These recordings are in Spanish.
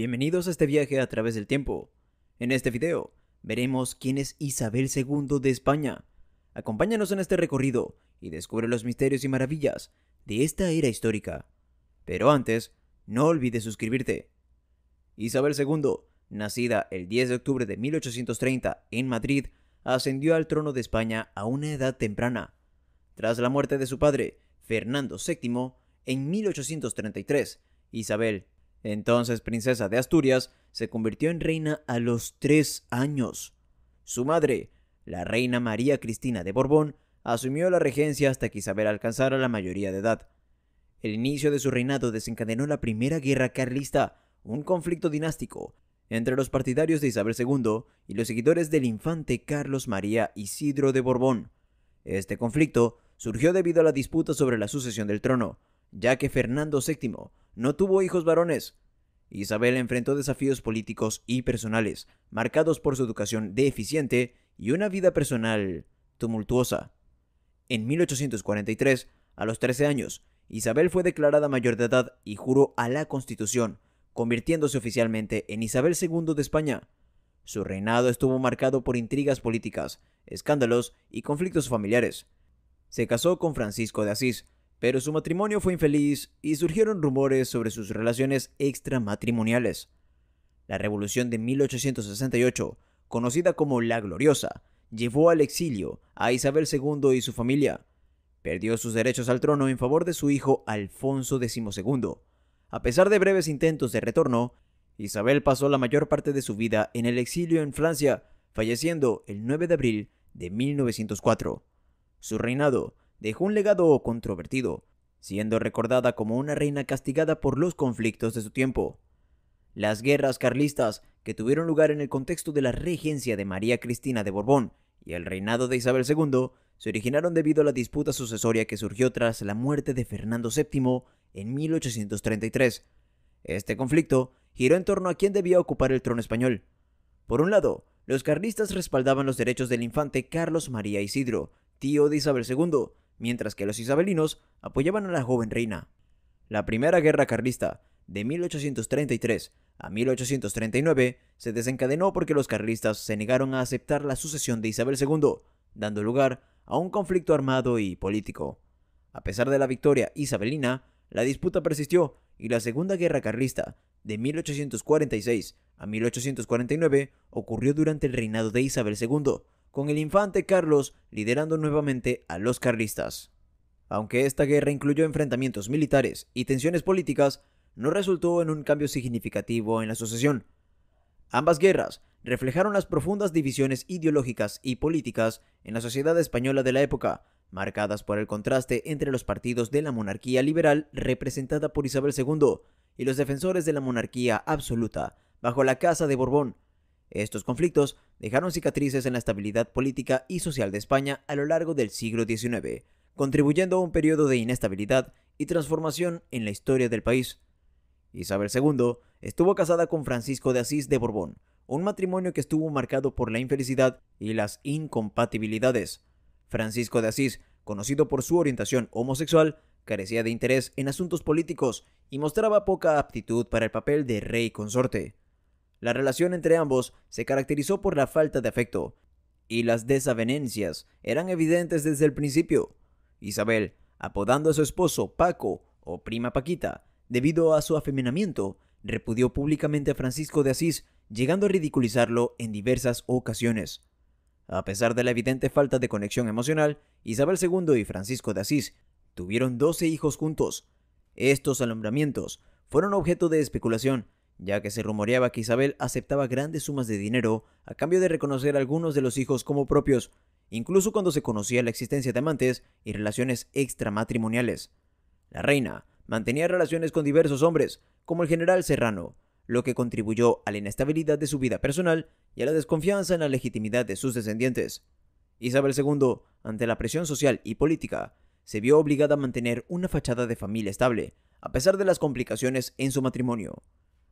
Bienvenidos a este viaje a través del tiempo. En este video veremos quién es Isabel II de España. Acompáñanos en este recorrido y descubre los misterios y maravillas de esta era histórica. Pero antes, no olvides suscribirte. Isabel II, nacida el 10 de octubre de 1830 en Madrid, ascendió al trono de España a una edad temprana. Tras la muerte de su padre, Fernando VII, en 1833, Isabel entonces princesa de Asturias, se convirtió en reina a los tres años. Su madre, la reina María Cristina de Borbón, asumió la regencia hasta que Isabel alcanzara la mayoría de edad. El inicio de su reinado desencadenó la Primera Guerra Carlista, un conflicto dinástico entre los partidarios de Isabel II y los seguidores del infante Carlos María Isidro de Borbón. Este conflicto surgió debido a la disputa sobre la sucesión del trono, ya que Fernando VII no tuvo hijos varones. Isabel enfrentó desafíos políticos y personales, marcados por su educación deficiente y una vida personal tumultuosa. En 1843, a los 13 años, Isabel fue declarada mayor de edad y juró a la Constitución, convirtiéndose oficialmente en Isabel II de España. Su reinado estuvo marcado por intrigas políticas, escándalos y conflictos familiares. Se casó con Francisco de Asís, pero su matrimonio fue infeliz y surgieron rumores sobre sus relaciones extramatrimoniales. La revolución de 1868, conocida como la Gloriosa, llevó al exilio a Isabel II y su familia. Perdió sus derechos al trono en favor de su hijo Alfonso XII. A pesar de breves intentos de retorno, Isabel pasó la mayor parte de su vida en el exilio en Francia, falleciendo el 9 de abril de 1904. Su reinado dejó un legado controvertido, siendo recordada como una reina castigada por los conflictos de su tiempo. Las guerras carlistas, que tuvieron lugar en el contexto de la regencia de María Cristina de Borbón y el reinado de Isabel II, se originaron debido a la disputa sucesoria que surgió tras la muerte de Fernando VII en 1833. Este conflicto giró en torno a quién debía ocupar el trono español. Por un lado, los carlistas respaldaban los derechos del infante Carlos María Isidro, tío de Isabel II, mientras que los isabelinos apoyaban a la joven reina. La Primera Guerra Carlista, de 1833 a 1839, se desencadenó porque los carlistas se negaron a aceptar la sucesión de Isabel II, dando lugar a un conflicto armado y político. A pesar de la victoria isabelina, la disputa persistió y la Segunda Guerra Carlista, de 1846 a 1849, ocurrió durante el reinado de Isabel II, con el infante Carlos liderando nuevamente a los carlistas. Aunque esta guerra incluyó enfrentamientos militares y tensiones políticas, no resultó en un cambio significativo en la sucesión. Ambas guerras reflejaron las profundas divisiones ideológicas y políticas en la sociedad española de la época, marcadas por el contraste entre los partidos de la monarquía liberal representada por Isabel II y los defensores de la monarquía absoluta bajo la Casa de Borbón, estos conflictos dejaron cicatrices en la estabilidad política y social de España a lo largo del siglo XIX, contribuyendo a un periodo de inestabilidad y transformación en la historia del país. Isabel II estuvo casada con Francisco de Asís de Borbón, un matrimonio que estuvo marcado por la infelicidad y las incompatibilidades. Francisco de Asís, conocido por su orientación homosexual, carecía de interés en asuntos políticos y mostraba poca aptitud para el papel de rey consorte. La relación entre ambos se caracterizó por la falta de afecto, y las desavenencias eran evidentes desde el principio. Isabel, apodando a su esposo Paco o prima Paquita, debido a su afeminamiento, repudió públicamente a Francisco de Asís, llegando a ridiculizarlo en diversas ocasiones. A pesar de la evidente falta de conexión emocional, Isabel II y Francisco de Asís tuvieron 12 hijos juntos. Estos alumbramientos fueron objeto de especulación ya que se rumoreaba que Isabel aceptaba grandes sumas de dinero a cambio de reconocer algunos de los hijos como propios, incluso cuando se conocía la existencia de amantes y relaciones extramatrimoniales. La reina mantenía relaciones con diversos hombres, como el general Serrano, lo que contribuyó a la inestabilidad de su vida personal y a la desconfianza en la legitimidad de sus descendientes. Isabel II, ante la presión social y política, se vio obligada a mantener una fachada de familia estable, a pesar de las complicaciones en su matrimonio.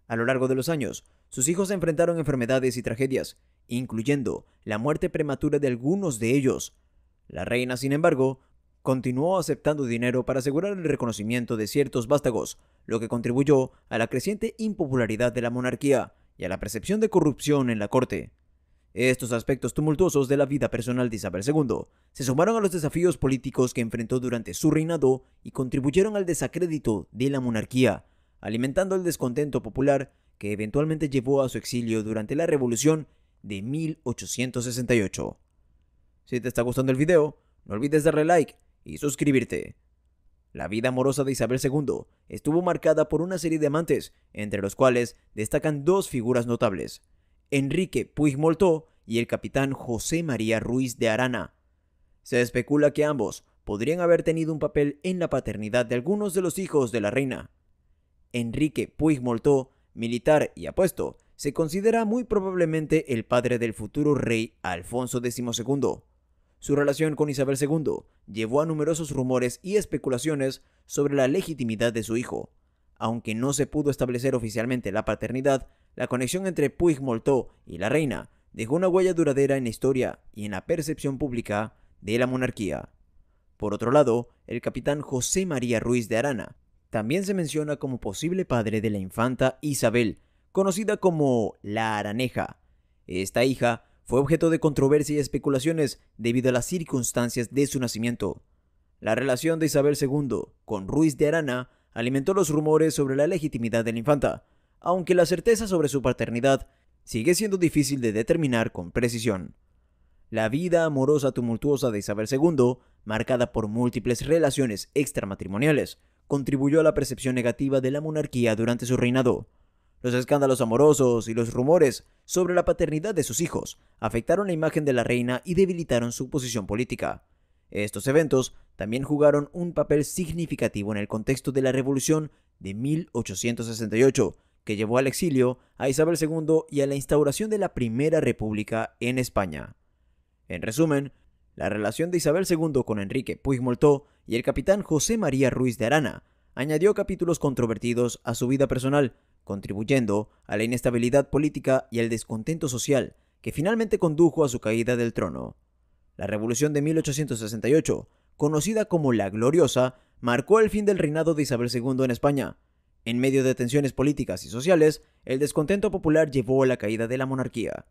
A lo largo de los años, sus hijos enfrentaron enfermedades y tragedias, incluyendo la muerte prematura de algunos de ellos. La reina, sin embargo, continuó aceptando dinero para asegurar el reconocimiento de ciertos vástagos, lo que contribuyó a la creciente impopularidad de la monarquía y a la percepción de corrupción en la corte. Estos aspectos tumultuosos de la vida personal de Isabel II se sumaron a los desafíos políticos que enfrentó durante su reinado y contribuyeron al desacrédito de la monarquía, alimentando el descontento popular que eventualmente llevó a su exilio durante la Revolución de 1868. Si te está gustando el video, no olvides darle like y suscribirte. La vida amorosa de Isabel II estuvo marcada por una serie de amantes, entre los cuales destacan dos figuras notables, Enrique Puigmoltó y el capitán José María Ruiz de Arana. Se especula que ambos podrían haber tenido un papel en la paternidad de algunos de los hijos de la reina. Enrique Puig militar y apuesto, se considera muy probablemente el padre del futuro rey Alfonso XII. Su relación con Isabel II llevó a numerosos rumores y especulaciones sobre la legitimidad de su hijo. Aunque no se pudo establecer oficialmente la paternidad, la conexión entre Moltó y la reina dejó una huella duradera en la historia y en la percepción pública de la monarquía. Por otro lado, el capitán José María Ruiz de Arana también se menciona como posible padre de la infanta Isabel, conocida como la Araneja. Esta hija fue objeto de controversia y especulaciones debido a las circunstancias de su nacimiento. La relación de Isabel II con Ruiz de Arana alimentó los rumores sobre la legitimidad de la infanta, aunque la certeza sobre su paternidad sigue siendo difícil de determinar con precisión. La vida amorosa tumultuosa de Isabel II, marcada por múltiples relaciones extramatrimoniales, contribuyó a la percepción negativa de la monarquía durante su reinado. Los escándalos amorosos y los rumores sobre la paternidad de sus hijos afectaron la imagen de la reina y debilitaron su posición política. Estos eventos también jugaron un papel significativo en el contexto de la Revolución de 1868, que llevó al exilio a Isabel II y a la instauración de la Primera República en España. En resumen, la relación de Isabel II con Enrique Puigmoltó y el capitán José María Ruiz de Arana añadió capítulos controvertidos a su vida personal, contribuyendo a la inestabilidad política y al descontento social que finalmente condujo a su caída del trono. La Revolución de 1868, conocida como la Gloriosa, marcó el fin del reinado de Isabel II en España. En medio de tensiones políticas y sociales, el descontento popular llevó a la caída de la monarquía.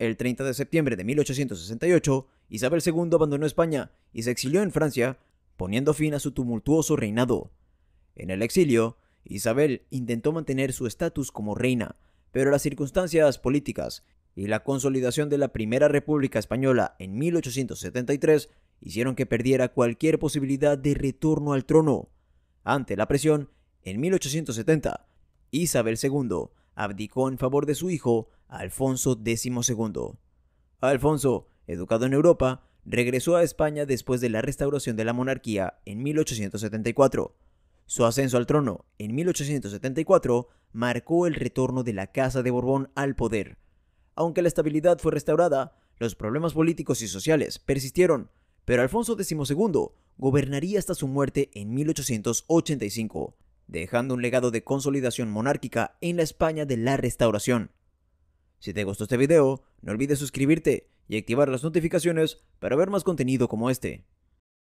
El 30 de septiembre de 1868, Isabel II abandonó España y se exilió en Francia, poniendo fin a su tumultuoso reinado. En el exilio, Isabel intentó mantener su estatus como reina, pero las circunstancias políticas y la consolidación de la Primera República Española en 1873 hicieron que perdiera cualquier posibilidad de retorno al trono. Ante la presión, en 1870, Isabel II abdicó en favor de su hijo, Alfonso XII. Alfonso educado en Europa, regresó a España después de la restauración de la monarquía en 1874. Su ascenso al trono en 1874 marcó el retorno de la Casa de Borbón al poder. Aunque la estabilidad fue restaurada, los problemas políticos y sociales persistieron, pero Alfonso XII gobernaría hasta su muerte en 1885, dejando un legado de consolidación monárquica en la España de la Restauración. Si te gustó este video, no olvides suscribirte y activar las notificaciones para ver más contenido como este.